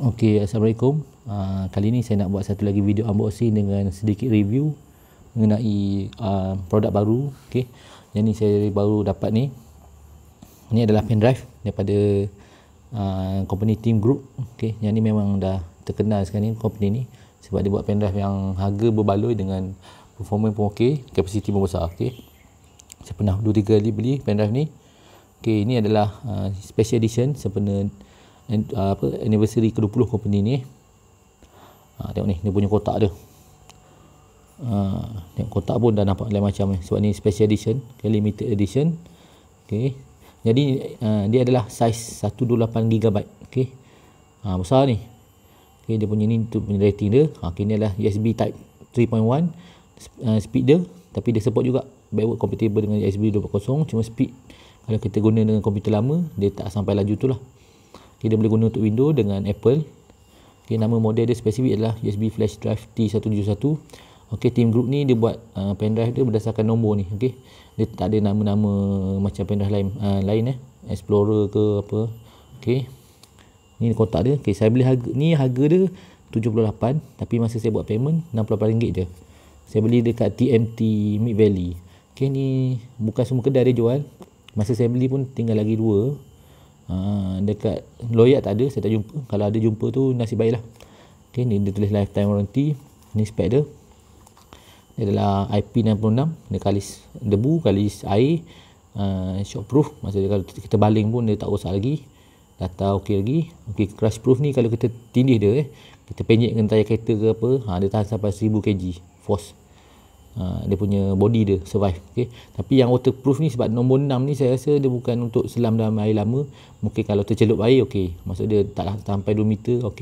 Okey, Assalamualaikum. Uh, kali ni saya nak buat satu lagi video unboxing dengan sedikit review mengenai uh, produk baru. Okey. Yang ni saya baru dapat ni. Ini adalah pendrive daripada uh, company Team Group. Okey, yang ni memang dah terkenal sekarang ni company ni sebab dia buat pen yang harga berbaloi dengan performance pun okey, kapasiti pun besar. Okey. Saya pernah 2 3 kali beli pendrive ni. Okey, ini adalah uh, special edition sempena Ah, apa anniversary ke-20 company ni. Ha, tengok ni dia punya kotak dia. Ha, tengok kotak pun dah nampak lain macam ni sebab ni special edition, okay, limited edition. Okey. Jadi uh, dia adalah saiz 128 GB. Okey. Ha, besar ni. Okey dia punya ni tu punya rating dia. Ha, okay, ini adalah USB type 3.1 uh, speed dia tapi dia support juga backward compatible dengan USB 2.0 cuma speed kalau kita guna dengan komputer lama dia tak sampai laju tu lah dia boleh guna untuk Windows dengan Apple. Okay, nama model dia spesifik adalah USB flash drive T171. Okey, team group ni dia buat uh, pen dia berdasarkan nombor ni, okey. Dia tak ada nama-nama macam pen lain uh, lain eh, Explorer ke apa. Okey. Ni kotak dia. Okey, saya beli harga ni harga dia 78 tapi masa saya buat payment RM68 je. Saya beli dekat TMT Mid Valley. Okey, ni bukan semua kedai dia jual. Masa saya beli pun tinggal lagi dua. Ha, dekat loyak tak ada, saya tak jumpa. Kalau ada jumpa tu nasib baiklah. Okey, ni dia tulis lifetime warranty. Ni spek dia. Dia adalah IP66, dia kalis debu, kalis air, uh, ha, shockproof. Maksudnya kalau kita baling pun dia tak rosak lagi. Data okey lagi. Okey, crash proof ni kalau kita tindih dia eh, kita penyek dengan tayar kereta ke apa, ha, dia tahan sampai 1000 kg force. Ha, dia punya body dia survive okay. tapi yang waterproof ni sebab nombor 6 ni saya rasa dia bukan untuk selam dalam air lama mungkin kalau tercelup air ok maksud dia tak lah sampai 2 meter ok,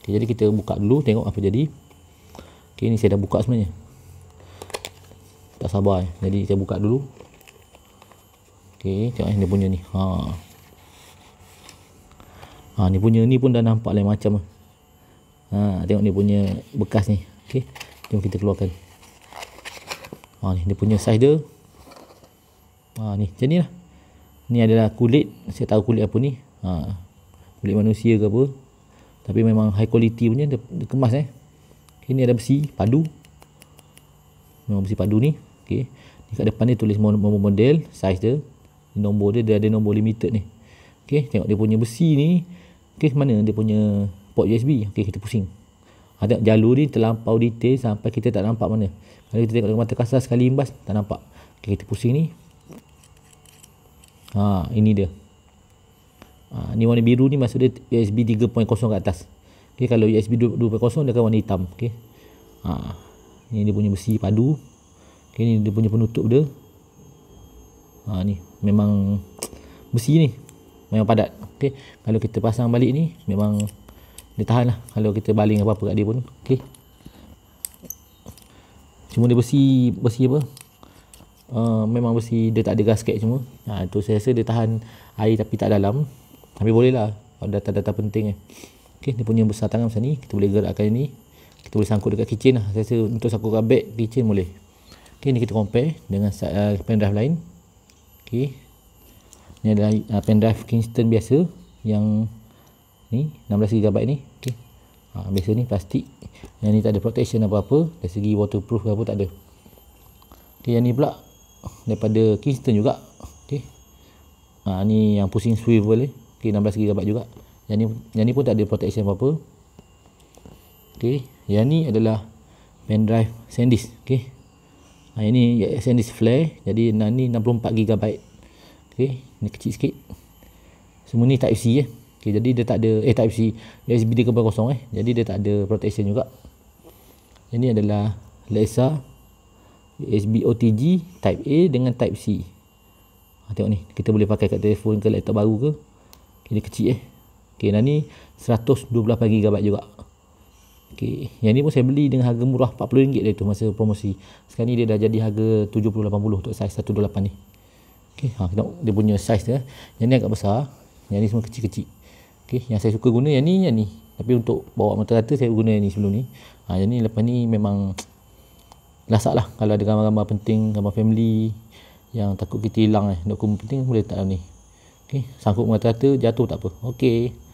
okay jadi kita buka dulu tengok apa jadi ok ni saya dah buka sebenarnya tak sabar eh. jadi kita buka dulu ok tengok eh, dia punya ni ha. ha ni punya ni pun dah nampak lain macam eh. ha tengok ni punya bekas ni ok jom kita keluarkan Ha ni dia punya saiz dia. Ha ni, macam ni lah. Ni adalah kulit, saya tahu kulit apa ni. Ha. Kulit manusia ke apa. Tapi memang high quality punya dia, dia kemas eh. Okay, ni ada besi padu. Memang besi padu ni. Okay. Ni kat depan ni tulis nombor model, saiz dia. Nombor dia dia ada nombor limited ni. Okay. tengok dia punya besi ni. Okay. mana dia punya port USB. Okey, kita pusing. Ha, jalur ni terlampau detail sampai kita tak nampak mana. Kalau kita tengok dengan mata kasar sekali imbas, tak nampak. Okay, kita pusing ni. Ha, ini dia. Ha, ni warna biru ni maksud dia USB 3.0 ke atas. Okay, kalau USB 2.0 dia akan warna hitam. Okay. Ha, ni dia punya besi padu. Okay, ni dia punya penutup dia. Ha, ni memang besi ni. Memang padat. Okay. Kalau kita pasang balik ni, memang dia tahan lah kalau kita baling apa-apa kat dia pun okay. cuma dia besi besi apa uh, memang besi dia tak ada gasket cuma ha, tu saya rasa dia tahan air tapi tak dalam tapi boleh lah kalau data-data penting eh. ok dia punya besar tangan macam ni kita boleh gerakkan ni kita boleh sangkut dekat kitchen lah saya rasa untuk sangkut kat bag kitchen boleh Okay, ni kita compare dengan uh, pen drive lain Okay, ni adalah uh, pen drive Kingston biasa yang ni 16 GB ni ha, biasa ni plastik yang ni tak ada protection apa-apa dari segi waterproof apa tak ada ok yang ni pula daripada Kingston juga ok ha, ni yang pusing swivel ni eh. ok 16 GB juga yang ni, yang ni pun tak ada protection apa-apa ok yang ni adalah pen drive SanDisk ok ha, yang ni ya, SanDisk flare jadi yang ni 64 GB ok ni kecil sikit semua ni type C je ya. eh. Okay, jadi dia tak ada eh type C USB 3.0 eh. Jadi dia tak ada protection juga. Ini adalah Lexa USB OTG type A dengan type C. Ha, tengok ni, kita boleh pakai kat telefon ke laptop baru ke. Okay, kecil eh. Okey, dan ni 128 GB juga. Okey, yang ni pun saya beli dengan harga murah RM40 dia tu masa promosi. Sekarang ni dia dah jadi harga 70-80 untuk saiz 128 ni. Okey, ha, Kita dia punya saiz dia. Eh. Yang ni agak besar, yang ni semua kecil-kecil. Okey, yang saya suka guna yang ni, yang ni. Tapi untuk bawa mata rata saya guna yang ni sebelum ni. Ha, yang ni lepas ni memang lasak lah kalau ada gambar-gambar penting, gambar family yang takut kita hilang eh, dokumen penting boleh letak dalam ni. Okey, sangkut mata rata jatuh tak apa. Okey.